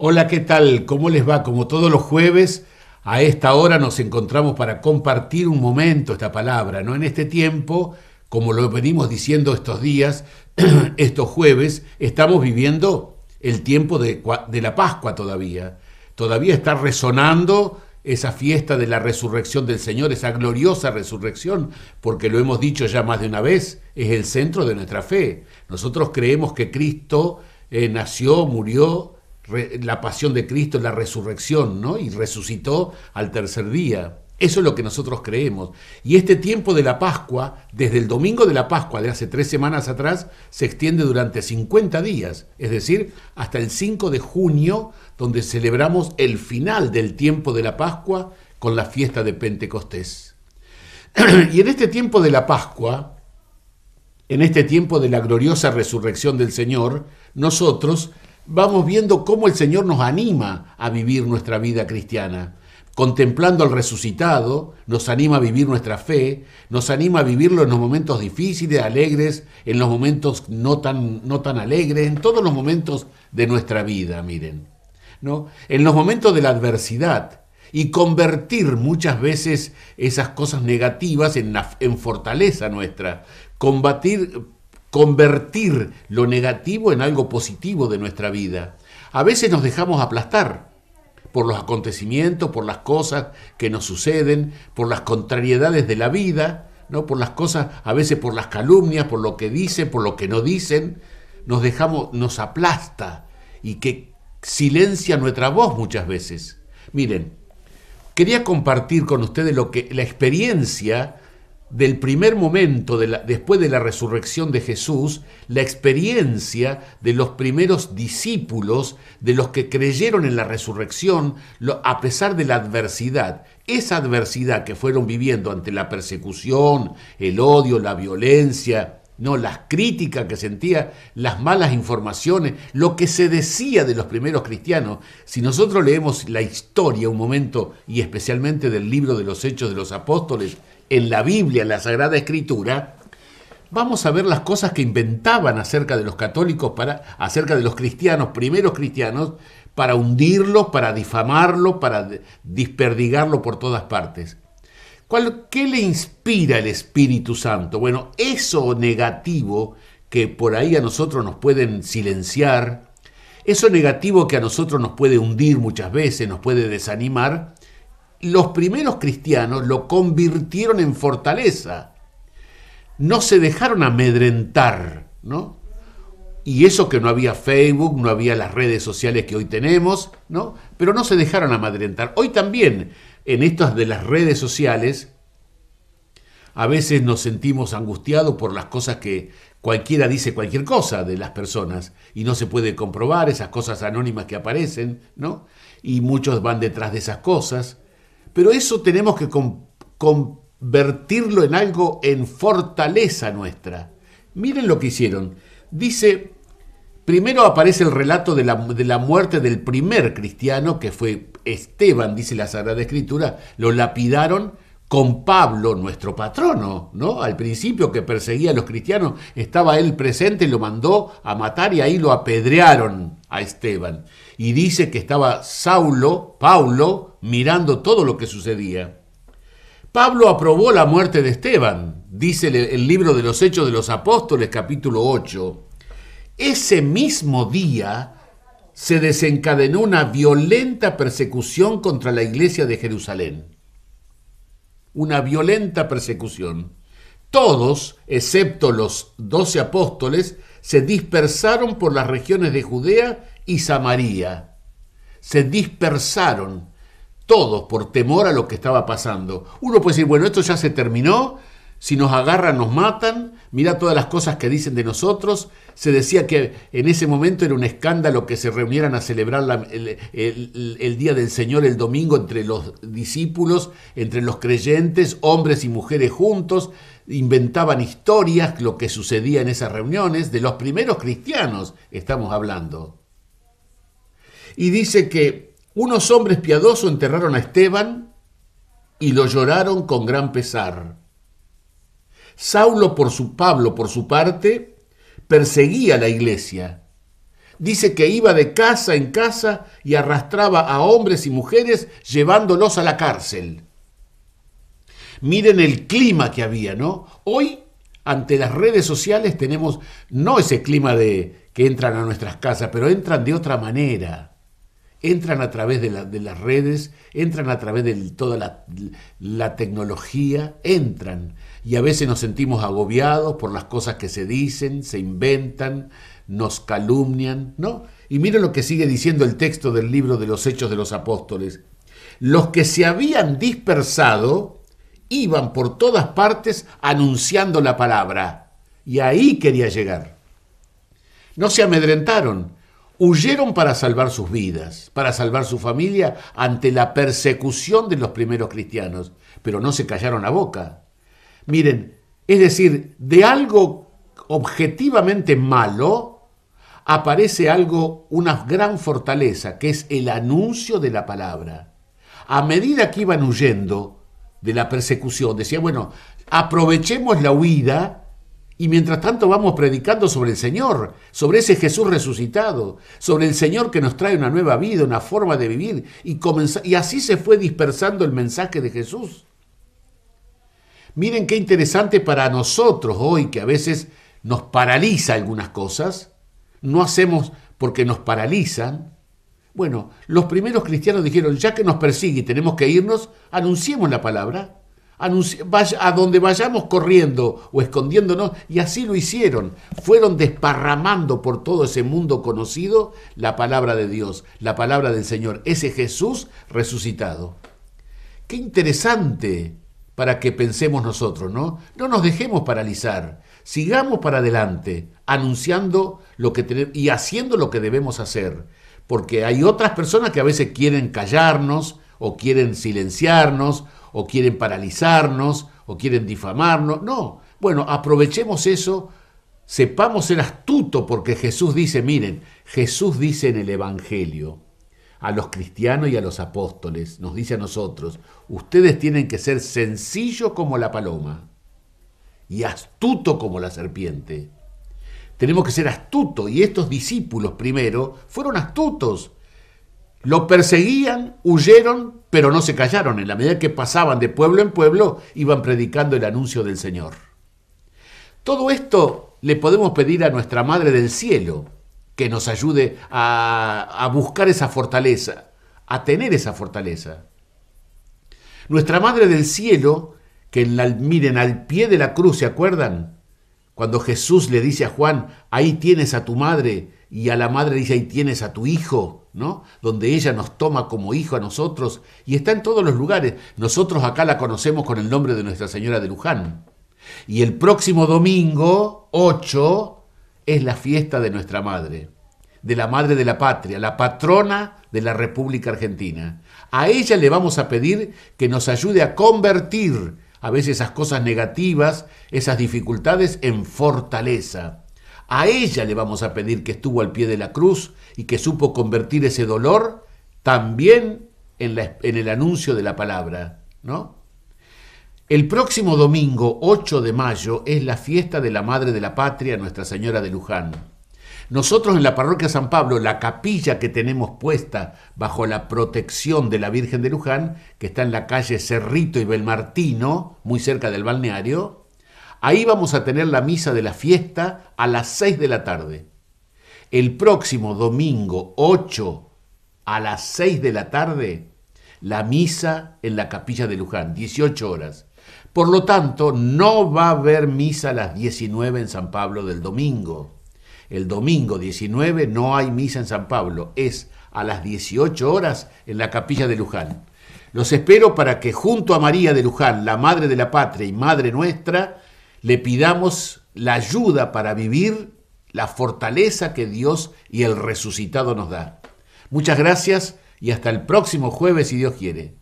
Hola, ¿qué tal? ¿Cómo les va? Como todos los jueves, a esta hora nos encontramos para compartir un momento esta palabra, ¿no? En este tiempo, como lo venimos diciendo estos días, estos jueves, estamos viviendo el tiempo de, la Pascua todavía. Todavía está resonando esa fiesta de la resurrección del Señor, esa gloriosa resurrección, porque lo hemos dicho ya más de una vez, es el centro de nuestra fe. Nosotros creemos que Cristo eh, nació, murió, la pasión de Cristo, la resurrección, ¿no? Y resucitó al tercer día. Eso es lo que nosotros creemos. Y este tiempo de la Pascua, desde el domingo de la Pascua de hace tres semanas atrás, se extiende durante 50 días, es decir, hasta el 5 de junio, donde celebramos el final del tiempo de la Pascua con la fiesta de Pentecostés. y en este tiempo de la Pascua, en este tiempo de la gloriosa resurrección del Señor, nosotros vamos viendo cómo el Señor nos anima a vivir nuestra vida cristiana. Contemplando al resucitado, nos anima a vivir nuestra fe, nos anima a vivirlo en los momentos difíciles, alegres, en los momentos no tan, no tan alegres, en todos los momentos de nuestra vida, miren. ¿no? En los momentos de la adversidad y convertir muchas veces esas cosas negativas en, en fortaleza nuestra, combatir convertir lo negativo en algo positivo de nuestra vida. A veces nos dejamos aplastar por los acontecimientos, por las cosas que nos suceden, por las contrariedades de la vida, ¿no? por las cosas, a veces por las calumnias, por lo que dicen, por lo que no dicen, nos dejamos, nos aplasta y que silencia nuestra voz muchas veces. Miren, quería compartir con ustedes lo que la experiencia del primer momento, después de la resurrección de Jesús, la experiencia de los primeros discípulos, de los que creyeron en la resurrección, a pesar de la adversidad. Esa adversidad que fueron viviendo ante la persecución, el odio, la violencia, no, las críticas que sentía, las malas informaciones, lo que se decía de los primeros cristianos. Si nosotros leemos la historia un momento, y especialmente del libro de los Hechos de los Apóstoles, en la Biblia, en la Sagrada Escritura, vamos a ver las cosas que inventaban acerca de los católicos, para, acerca de los cristianos, primeros cristianos, para hundirlos, para difamarlos, para desperdigarlo por todas partes. ¿Qué le inspira el Espíritu Santo? Bueno, eso negativo que por ahí a nosotros nos pueden silenciar, eso negativo que a nosotros nos puede hundir muchas veces, nos puede desanimar, los primeros cristianos lo convirtieron en fortaleza. No se dejaron amedrentar, ¿no? Y eso que no había Facebook, no había las redes sociales que hoy tenemos, ¿no? Pero no se dejaron amedrentar. Hoy también, en estas de las redes sociales, a veces nos sentimos angustiados por las cosas que cualquiera dice cualquier cosa de las personas y no se puede comprobar esas cosas anónimas que aparecen, ¿no? Y muchos van detrás de esas cosas. Pero eso tenemos que convertirlo en algo, en fortaleza nuestra. Miren lo que hicieron. Dice, primero aparece el relato de la, muerte del primer cristiano, que fue Esteban, dice la Sagrada Escritura, lo lapidaron con Pablo, nuestro patrono, ¿no? Al principio que perseguía a los cristianos, estaba él presente y lo mandó a matar y ahí lo apedrearon a Esteban. Y dice que estaba Saulo, Pablo, mirando todo lo que sucedía. Pablo aprobó la muerte de Esteban, dice el libro de los Hechos de los Apóstoles, capítulo 8. Ese mismo día se desencadenó una violenta persecución contra la iglesia de Jerusalén una violenta persecución. Todos, excepto los doce apóstoles, se dispersaron por las regiones de Judea y Samaria. Se dispersaron todos por temor a lo que estaba pasando. Uno puede decir, bueno, esto ya se terminó, si nos agarran, nos matan. Mira todas las cosas que dicen de nosotros. Se decía que en ese momento era un escándalo que se reunieran a celebrar el, Día del Señor el domingo entre los discípulos, entre los creyentes, hombres y mujeres juntos. Inventaban historias, lo que sucedía en esas reuniones, de los primeros cristianos estamos hablando. Y dice que unos hombres piadosos enterraron a Esteban y lo lloraron con gran pesar. Saulo por su Pablo, por su parte, perseguía a la iglesia. Dice que iba de casa en casa y arrastraba a hombres y mujeres llevándolos a la cárcel. Miren el clima que había, ¿no? Hoy, ante las redes sociales, tenemos no ese clima de que entran a nuestras casas, pero entran de otra manera entran a través de, las redes, entran a través de toda la, tecnología, entran. Y a veces nos sentimos agobiados por las cosas que se dicen, se inventan, nos calumnian, ¿no? Y mira lo que sigue diciendo el texto del libro de los Hechos de los Apóstoles. Los que se habían dispersado iban por todas partes anunciando la palabra. Y ahí quería llegar. No se amedrentaron, huyeron para salvar sus vidas, para salvar su familia ante la persecución de los primeros cristianos, pero no se callaron a boca. Miren, es decir, de algo objetivamente malo aparece algo, una gran fortaleza, que es el anuncio de la palabra. A medida que iban huyendo de la persecución, decía, bueno, aprovechemos la huida y mientras tanto vamos predicando sobre el Señor, sobre ese Jesús resucitado, sobre el Señor que nos trae una nueva vida, una forma de vivir. Y, y así se fue dispersando el mensaje de Jesús. Miren qué interesante para nosotros hoy que a veces nos paraliza algunas cosas. No hacemos porque nos paralizan. Bueno, los primeros cristianos dijeron, ya que nos persigue y tenemos que irnos, anunciemos la palabra a donde vayamos corriendo o escondiéndonos, y así lo hicieron. Fueron desparramando por todo ese mundo conocido la palabra de Dios, la palabra del Señor, ese Jesús resucitado. Qué interesante para que pensemos nosotros, ¿no? No nos dejemos paralizar, sigamos para adelante, anunciando lo que y haciendo lo que debemos hacer, porque hay otras personas que a veces quieren callarnos o quieren silenciarnos o quieren paralizarnos, o quieren difamarnos. No, bueno, aprovechemos eso, sepamos ser astuto, porque Jesús dice, miren, Jesús dice en el Evangelio, a los cristianos y a los apóstoles, nos dice a nosotros, ustedes tienen que ser sencillos como la paloma y astuto como la serpiente. Tenemos que ser astutos y estos discípulos primero fueron astutos. Lo perseguían, huyeron, pero no se callaron. En la medida que pasaban de pueblo en pueblo, iban predicando el anuncio del Señor. Todo esto le podemos pedir a nuestra Madre del Cielo, que nos ayude a, buscar esa fortaleza, a tener esa fortaleza. Nuestra Madre del Cielo, que la, miren al pie de la cruz, ¿se acuerdan? Cuando Jesús le dice a Juan, ahí tienes a tu madre, y a la madre dice, ahí tienes a tu hijo. Donde ella nos toma como hijo a nosotros y está en todos los lugares. Nosotros acá la conocemos con el nombre de Nuestra Señora de Luján. Y el próximo domingo, 8, es la fiesta de nuestra madre, de la madre de la patria, la patrona de la República Argentina. A ella le vamos a pedir que nos ayude a convertir a veces esas cosas negativas, esas dificultades en fortaleza. A ella le vamos a pedir que estuvo al pie de la cruz y que supo convertir ese dolor también en, el anuncio de la palabra, ¿no? El próximo domingo, 8 de mayo, es la fiesta de la Madre de la Patria, Nuestra Señora de Luján. Nosotros en la parroquia San Pablo, la capilla que tenemos puesta bajo la protección de la Virgen de Luján, que está en la calle Cerrito y Belmartino, muy cerca del balneario, Ahí vamos a tener la misa de la fiesta a las 6 de la tarde. El próximo domingo 8 a las 6 de la tarde, la misa en la capilla de Luján, 18 horas. Por lo tanto, no va a haber misa a las 19 en San Pablo del domingo. El domingo 19 no hay misa en San Pablo, es a las 18 horas en la capilla de Luján. Los espero para que junto a María de Luján, la Madre de la Patria y Madre nuestra, le pidamos la ayuda para vivir la fortaleza que Dios y el resucitado nos da. Muchas gracias y hasta el próximo jueves si Dios quiere.